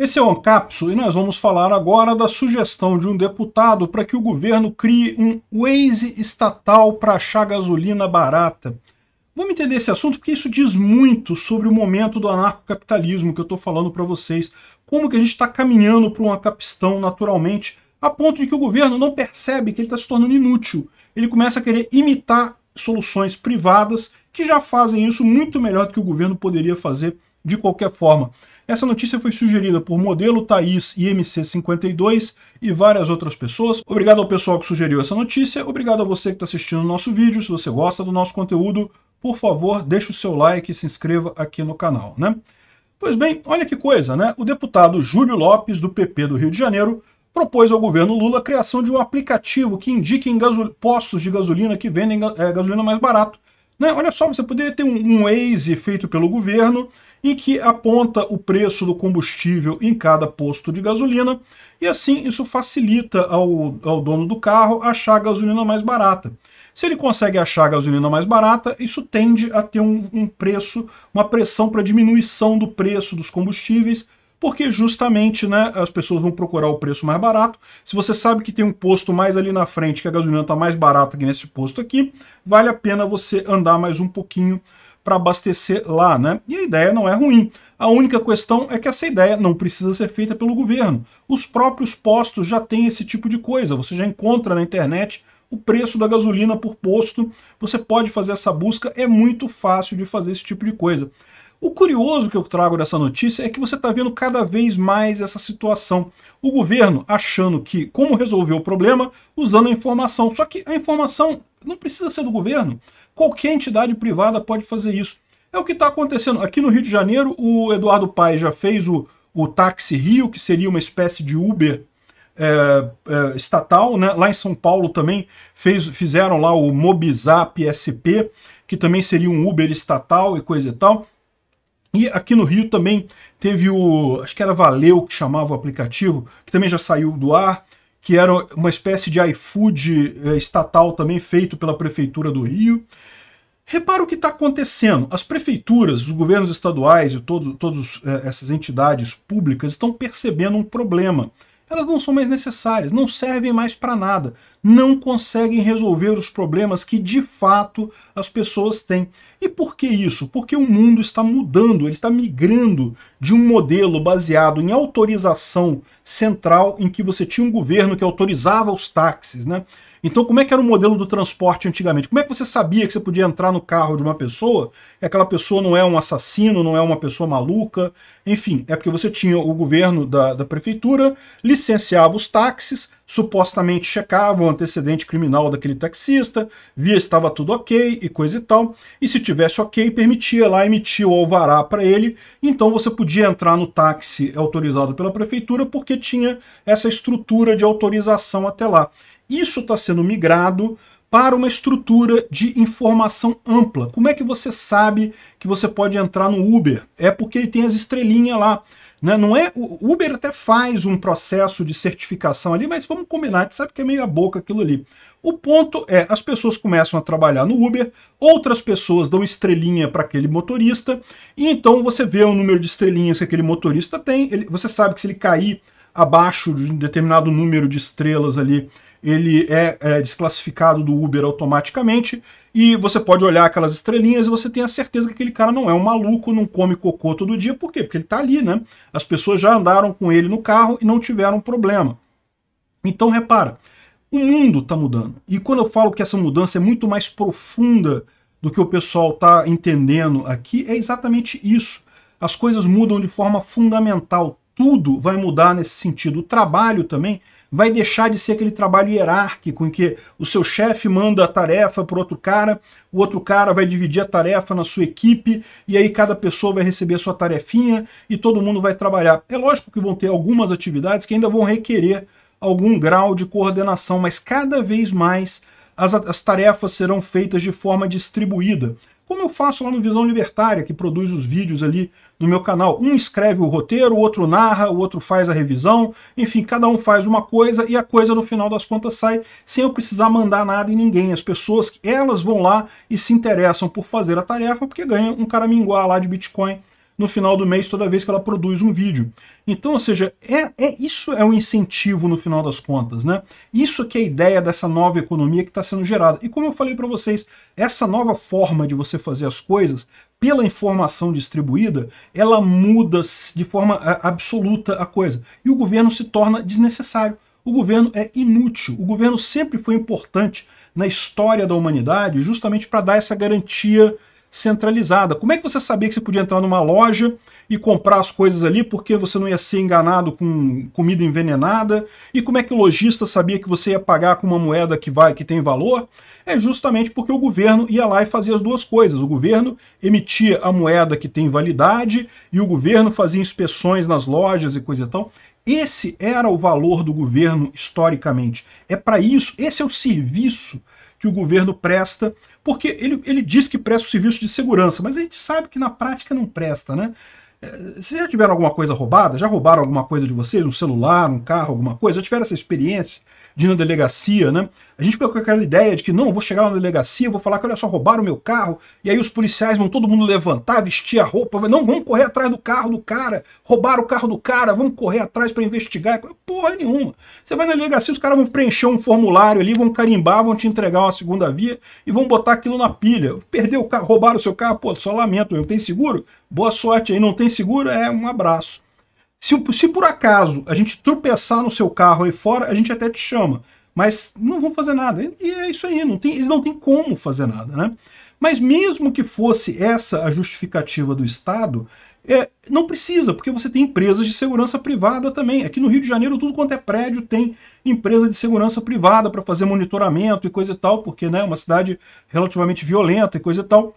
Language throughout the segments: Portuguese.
Esse é o Ancapso e nós vamos falar agora da sugestão de um deputado para que o governo crie um Waze estatal para achar gasolina barata. Vamos entender esse assunto porque isso diz muito sobre o momento do anarcocapitalismo que eu estou falando para vocês. Como que a gente está caminhando para um capistão naturalmente, a ponto de que o governo não percebe que ele está se tornando inútil. Ele começa a querer imitar soluções privadas que já fazem isso muito melhor do que o governo poderia fazer de qualquer forma. Essa notícia foi sugerida por Modelo, Thaís e MC52 e várias outras pessoas. Obrigado ao pessoal que sugeriu essa notícia, obrigado a você que está assistindo o nosso vídeo. Se você gosta do nosso conteúdo, por favor, deixe o seu like e se inscreva aqui no canal, né? Pois bem, olha que coisa, né? O deputado Júlio Lopes, do PP do Rio de Janeiro, propôs ao governo Lula a criação de um aplicativo que indique em postos de gasolina que vendem é, gasolina mais barato né? Olha só, você poderia ter um, Waze feito pelo governo em que aponta o preço do combustível em cada posto de gasolina e assim isso facilita ao, ao dono do carro achar a gasolina mais barata. Se ele consegue achar a gasolina mais barata, isso tende a ter um, um preço, uma pressão para diminuição do preço dos combustíveis porque justamente né, as pessoas vão procurar o preço mais barato. Se você sabe que tem um posto mais ali na frente, que a gasolina está mais barata que nesse posto aqui, vale a pena você andar mais um pouquinho para abastecer lá, né? E a ideia não é ruim. A única questão é que essa ideia não precisa ser feita pelo governo. Os próprios postos já têm esse tipo de coisa. Você já encontra na internet o preço da gasolina por posto. Você pode fazer essa busca, é muito fácil de fazer esse tipo de coisa. O curioso que eu trago dessa notícia é que você está vendo cada vez mais essa situação. O governo achando que como resolver o problema usando a informação. Só que a informação não precisa ser do governo. Qualquer entidade privada pode fazer isso. É o que está acontecendo. Aqui no Rio de Janeiro, o Eduardo Paes já fez o, o Táxi Rio, que seria uma espécie de Uber é, é, estatal, né? lá em São Paulo também fez, fizeram lá o Mobizap SP, que também seria um Uber estatal e coisa e tal. E aqui no Rio também teve o, acho que era Valeu que chamava o aplicativo, que também já saiu do ar, que era uma espécie de iFood eh, estatal também feito pela Prefeitura do Rio. Repara o que está acontecendo. As prefeituras, os governos estaduais e todas eh, essas entidades públicas estão percebendo um problema. Elas não são mais necessárias, não servem mais para nada não conseguem resolver os problemas que de fato as pessoas têm. E por que isso? Porque o mundo está mudando, ele está migrando de um modelo baseado em autorização central, em que você tinha um governo que autorizava os táxis, né? Então, como é que era o modelo do transporte antigamente? Como é que você sabia que você podia entrar no carro de uma pessoa e é aquela pessoa não é um assassino, não é uma pessoa maluca? Enfim, é porque você tinha o governo da, da prefeitura, licenciava os táxis, supostamente checava o antecedente criminal daquele taxista, via estava tudo ok e coisa e tal, e se tivesse ok, permitia lá emitir o alvará para ele, então você podia entrar no táxi autorizado pela prefeitura porque tinha essa estrutura de autorização até lá. Isso está sendo migrado para uma estrutura de informação ampla. Como é que você sabe que você pode entrar no Uber? É porque ele tem as estrelinhas lá. Né? Não é, o Uber até faz um processo de certificação ali, mas vamos combinar, a gente sabe que é meio a boca aquilo ali. O ponto é, as pessoas começam a trabalhar no Uber, outras pessoas dão estrelinha para aquele motorista, e então você vê o número de estrelinhas que aquele motorista tem, ele, você sabe que se ele cair abaixo de um determinado número de estrelas ali, ele é, é, desclassificado do Uber automaticamente e você pode olhar aquelas estrelinhas e você tem a certeza que aquele cara não é um maluco, não come cocô todo dia. Por quê? Porque ele está ali, né? As pessoas já andaram com ele no carro e não tiveram problema. Então, repara, o mundo está mudando. E quando eu falo que essa mudança é muito mais profunda do que o pessoal está entendendo aqui, é exatamente isso. As coisas mudam de forma fundamental tudo vai mudar nesse sentido. O trabalho também vai deixar de ser aquele trabalho hierárquico em que o seu chefe manda a tarefa para outro cara, o outro cara vai dividir a tarefa na sua equipe e aí cada pessoa vai receber a sua tarefinha e todo mundo vai trabalhar. É lógico que vão ter algumas atividades que ainda vão requerer algum grau de coordenação, mas cada vez mais as, as tarefas serão feitas de forma distribuída como eu faço lá no Visão Libertária, que produz os vídeos ali no meu canal. Um escreve o roteiro, o outro narra, o outro faz a revisão, enfim, cada um faz uma coisa e a coisa no final das contas sai sem eu precisar mandar nada em ninguém. As pessoas, elas vão lá e se interessam por fazer a tarefa porque ganham um caraminguá lá de Bitcoin no final do mês toda vez que ela produz um vídeo. Então, ou seja, é, é isso é um incentivo no final das contas, né? Isso que é a ideia dessa nova economia que está sendo gerada. E como eu falei para vocês, essa nova forma de você fazer as coisas pela informação distribuída, ela muda de forma é, absoluta a coisa. E o governo se torna desnecessário. O governo é inútil. O governo sempre foi importante na história da humanidade justamente para dar essa garantia centralizada. Como é que você sabia que você podia entrar numa loja e comprar as coisas ali porque você não ia ser enganado com comida envenenada? E como é que o lojista sabia que você ia pagar com uma moeda que vai que tem valor? É justamente porque o governo ia lá e fazia as duas coisas. O governo emitia a moeda que tem validade e o governo fazia inspeções nas lojas e coisa e tal. Esse era o valor do governo historicamente. É para isso, esse é o serviço que o governo presta, porque ele, ele diz que presta o serviço de segurança, mas a gente sabe que na prática não presta, né? É, vocês já tiveram alguma coisa roubada? Já roubaram alguma coisa de vocês? Um celular, um carro, alguma coisa? Já tiveram essa experiência? de ir na delegacia, né? A gente fica com aquela ideia de que não, vou chegar na delegacia, vou falar que olha só, roubaram o meu carro, e aí os policiais vão todo mundo levantar, vestir a roupa, não, vamos correr atrás do carro do cara, roubaram o carro do cara, vamos correr atrás para investigar, porra nenhuma. Você vai na delegacia, os caras vão preencher um formulário ali, vão carimbar, vão te entregar uma segunda via e vão botar aquilo na pilha. Perdeu o carro, roubaram o seu carro, pô, só lamento, não tem seguro? Boa sorte aí, não tem seguro? É, um abraço. Se, se por acaso a gente tropeçar no seu carro aí fora, a gente até te chama. Mas não vão fazer nada. E é isso aí, não tem, não tem como fazer nada, né? Mas mesmo que fosse essa a justificativa do Estado, é, não precisa, porque você tem empresas de segurança privada também. Aqui no Rio de Janeiro, tudo quanto é prédio tem empresa de segurança privada para fazer monitoramento e coisa e tal, porque né, é uma cidade relativamente violenta e coisa e tal.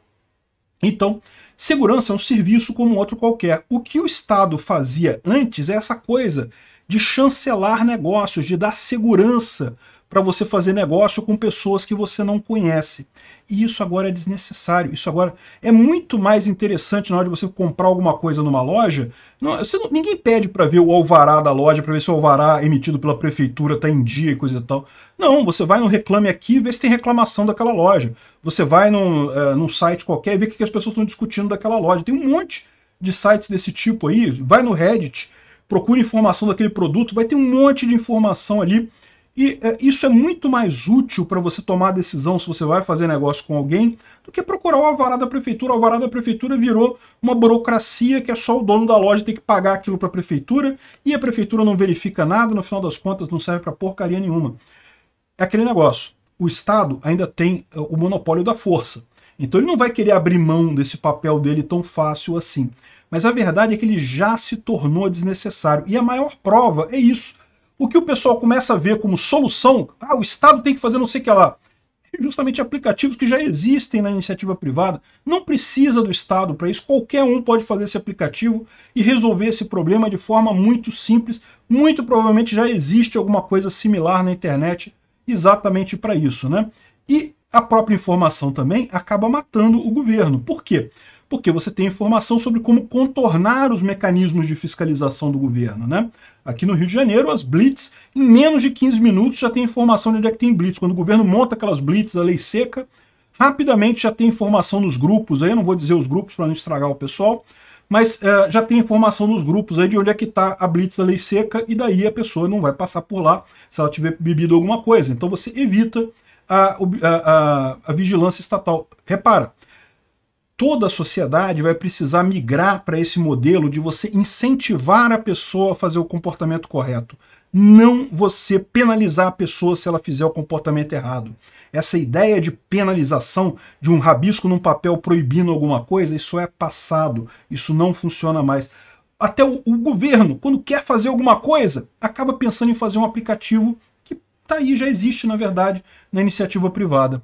Então, Segurança é um serviço como outro qualquer. O que o Estado fazia antes é essa coisa de chancelar negócios, de dar segurança para você fazer negócio com pessoas que você não conhece. E isso agora é desnecessário. Isso agora é muito mais interessante na hora de você comprar alguma coisa numa loja. Não, você não, ninguém pede para ver o alvará da loja, para ver se o alvará emitido pela prefeitura está em dia e coisa e tal. Não, você vai no Reclame Aqui e vê se tem reclamação daquela loja. Você vai num, é, num site qualquer e vê o que as pessoas estão discutindo daquela loja. Tem um monte de sites desse tipo aí. Vai no Reddit, procura informação daquele produto, vai ter um monte de informação ali e é, isso é muito mais útil para você tomar a decisão se você vai fazer negócio com alguém do que procurar o alvará da prefeitura. O alvará da prefeitura virou uma burocracia que é só o dono da loja ter que pagar aquilo para a prefeitura e a prefeitura não verifica nada, no final das contas não serve para porcaria nenhuma. É aquele negócio. O Estado ainda tem é, o monopólio da força. Então ele não vai querer abrir mão desse papel dele tão fácil assim. Mas a verdade é que ele já se tornou desnecessário. E a maior prova é isso o que o pessoal começa a ver como solução, ah, o Estado tem que fazer não sei o que lá, é justamente aplicativos que já existem na iniciativa privada. Não precisa do Estado para isso, qualquer um pode fazer esse aplicativo e resolver esse problema de forma muito simples. Muito provavelmente já existe alguma coisa similar na internet exatamente para isso, né? E a própria informação também acaba matando o governo. Por quê? porque você tem informação sobre como contornar os mecanismos de fiscalização do governo, né? Aqui no Rio de Janeiro, as blitz, em menos de 15 minutos, já tem informação de onde é que tem blitz. Quando o governo monta aquelas blitz da lei seca, rapidamente já tem informação nos grupos, aí eu não vou dizer os grupos para não estragar o pessoal, mas é, já tem informação nos grupos aí de onde é que está a blitz da lei seca, e daí a pessoa não vai passar por lá se ela tiver bebido alguma coisa. Então você evita a, a, a, a vigilância estatal. Repara, toda a sociedade vai precisar migrar para esse modelo de você incentivar a pessoa a fazer o comportamento correto, não você penalizar a pessoa se ela fizer o comportamento errado. Essa ideia de penalização de um rabisco num papel proibindo alguma coisa, isso é passado, isso não funciona mais. Até o, o governo, quando quer fazer alguma coisa, acaba pensando em fazer um aplicativo que tá aí, já existe, na verdade, na iniciativa privada.